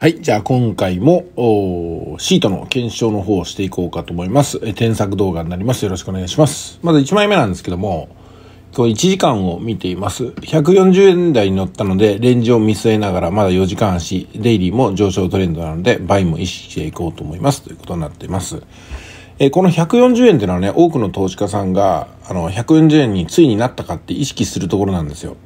はい。じゃあ今回も、シートの検証の方をしていこうかと思います。え添削動画になります。よろしくお願いします。まず1枚目なんですけども、今日1時間を見ています。140円台に乗ったので、レンジを見据えながら、まだ4時間足、デイリーも上昇トレンドなので、倍も意識していこうと思います。ということになっています。えこの140円っていうのはね、多くの投資家さんが、あの、140円についになったかって意識するところなんですよ。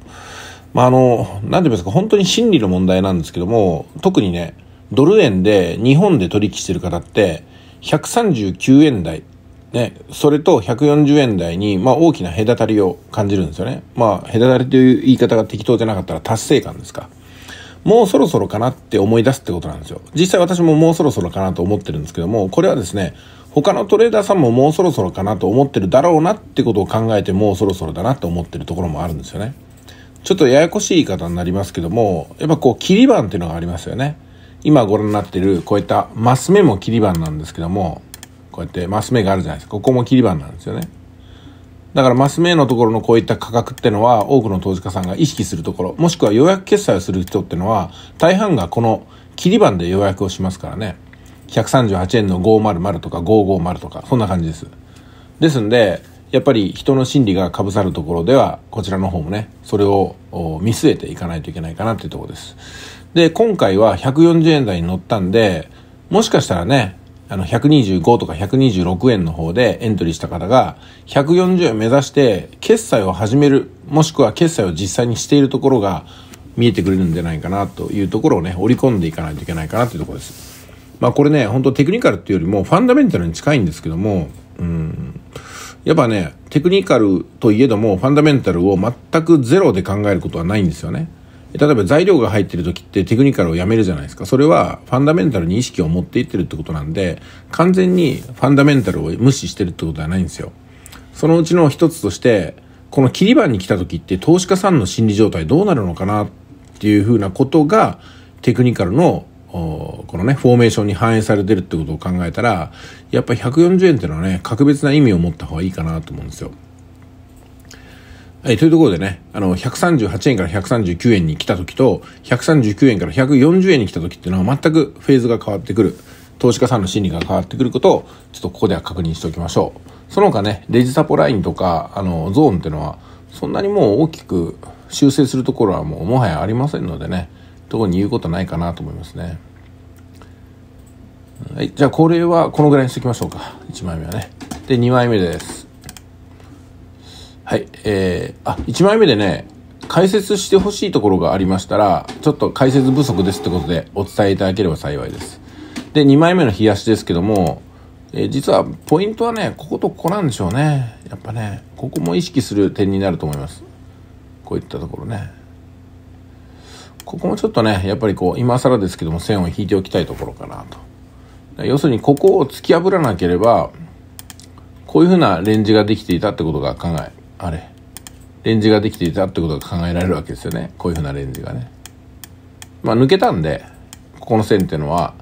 まあ、あの、なんて言いますか、本当に心理の問題なんですけども、特にね、ドル円で日本で取引してる方って、139円台、ね、それと140円台に、まあ、大きな隔たりを感じるんですよね。まあ、隔たりという言い方が適当じゃなかったら達成感ですか。もうそろそろかなって思い出すってことなんですよ。実際私ももうそろそろかなと思ってるんですけども、これはですね、他のトレーダーさんももうそろそろかなと思ってるだろうなってことを考えてもうそろそろだなと思ってるところもあるんですよね。ちょっとややこしい言い方になりますけども、やっぱこう切り板っていうのがありますよね。今ご覧になってるこういったマス目も切り板なんですけども、こうやってマス目があるじゃないですか。ここも切り板なんですよね。だからマス目のところのこういった価格ってのは多くの投資家さんが意識するところ、もしくは予約決済をする人ってのは大半がこの切り板で予約をしますからね。138円の500とか550とか、そんな感じです。ですんで、やっぱり人の心理がかぶさるところでは、こちらの方もね、それを見据えていかないといけないかなっていうところです。で、今回は140円台に乗ったんで、もしかしたらね、あの、125とか126円の方でエントリーした方が、140円目指して決済を始める、もしくは決済を実際にしているところが見えてくれるんじゃないかなというところをね、織り込んでいかないといけないかなというところです。まあこれね、本当テクニカルっていうよりもファンダメンタルに近いんですけども、うん、やっぱね、テクニカルといえども、ファンダメンタルを全くゼロで考えることはないんですよね。例えば材料が入ってる時ってテクニカルをやめるじゃないですか。それはファンダメンタルに意識を持っていってるってことなんで、完全にファンダメンタルを無視してるってことはないんですよ。そのうちの一つとして、この切り板に来た時って投資家さんの心理状態どうなるのかなっていうふうなことが、テクニカルのこのね、フォーメーションに反映されてるってことを考えたら、やっぱ140円っていうのはね、格別な意味を持った方がいいかなと思うんですよ。はい、というところでね、あの、138円から139円に来た時と、139円から140円に来た時っていうのは全くフェーズが変わってくる。投資家さんの心理が変わってくることを、ちょっとここでは確認しておきましょう。その他ね、レジサポラインとか、あの、ゾーンっていうのは、そんなにもう大きく修正するところはもうもはやありませんのでね、特に言うことないかなと思いますね。はい、じゃあこれはこのぐらいにしておきましょうか1枚目はねで2枚目ですはいえー、あ1枚目でね解説してほしいところがありましたらちょっと解説不足ですってことでお伝えいただければ幸いですで2枚目の冷やしですけども、えー、実はポイントはねこことここなんでしょうねやっぱねここも意識する点になると思いますこういったところねここもちょっとねやっぱりこう今更ですけども線を引いておきたいところかなと要するにここを突き破らなければこういうふうなレンジができていたってことが考えあれレンジができていたってことが考えられるわけですよねこういうふうなレンジがね。まあ、抜けたんでここの線っていうのは、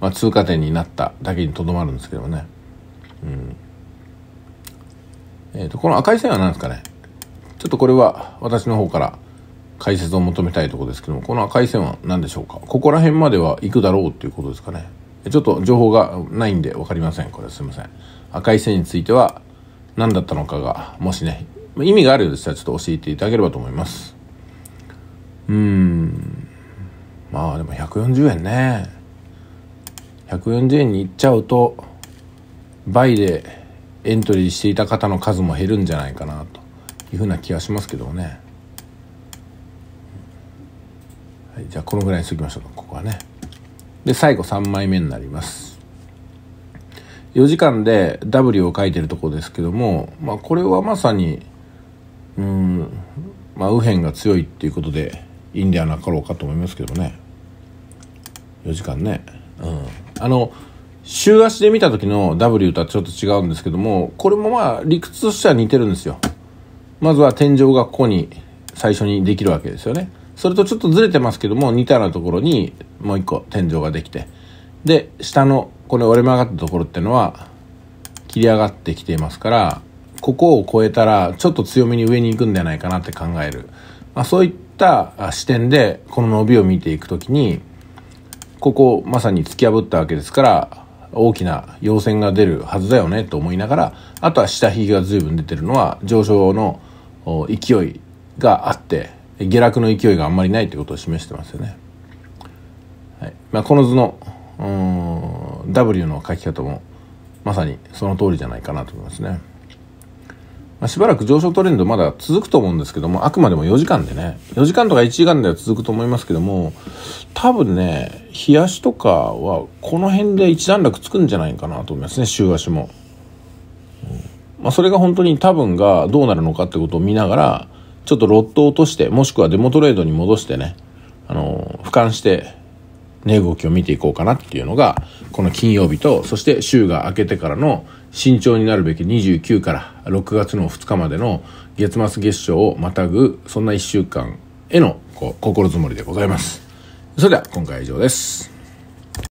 まあ、通過点になっただけにとどまるんですけどね。うんえーと、とこの赤い線は何ですかねちょっとこれは私の方から解説を求めたいところですけどもこの赤い線は何でしょうかここら辺までは行くだろうっていうことですかね。ちょっと情報がないんで分かりません。これすいません。赤い線については何だったのかが、もしね、意味があるようでしたらちょっと教えていただければと思います。うーん。まあでも140円ね。140円に行っちゃうと、倍でエントリーしていた方の数も減るんじゃないかなというふうな気がしますけどね。はい、じゃあこのぐらいにしときましょうか、ここはね。で、最後3枚目になります。4時間で W を書いてるとこですけども、まあ、これはまさに、うん、まあ、右辺が強いっていうことでいいんではなかろうかと思いますけどね。4時間ね。うん。あの、週足で見た時の W とはちょっと違うんですけども、これもまあ理屈としては似てるんですよ。まずは天井がここに最初にできるわけですよね。それとちょっとずれてますけども似たようなところにもう一個天井ができてで下のこれ折れ曲がったところっていうのは切り上がってきていますからここを越えたらちょっと強めに上に行くんじゃないかなって考える、まあ、そういった視点でこの伸びを見ていく時にここをまさに突き破ったわけですから大きな陽線が出るはずだよねと思いながらあとは下ひげが随分出てるのは上昇の勢いがあって下落の勢いがあんまりないってことを示してますよね。はいまあ、この図のうん W の書き方もまさにその通りじゃないかなと思いますね。まあ、しばらく上昇トレンドまだ続くと思うんですけども、あくまでも4時間でね、4時間とか1時間では続くと思いますけども、多分ね、日足とかはこの辺で一段落つくんじゃないかなと思いますね、週足も。まあ、それが本当に多分がどうなるのかってことを見ながら、ちょっとロットを落として、もしくはデモトレードに戻してね、あの、俯瞰して、値動きを見ていこうかなっていうのが、この金曜日と、そして週が明けてからの慎重になるべき29から6月の2日までの月末月賞をまたぐ、そんな1週間へのこう心づもりでございます。それでは今回は以上です。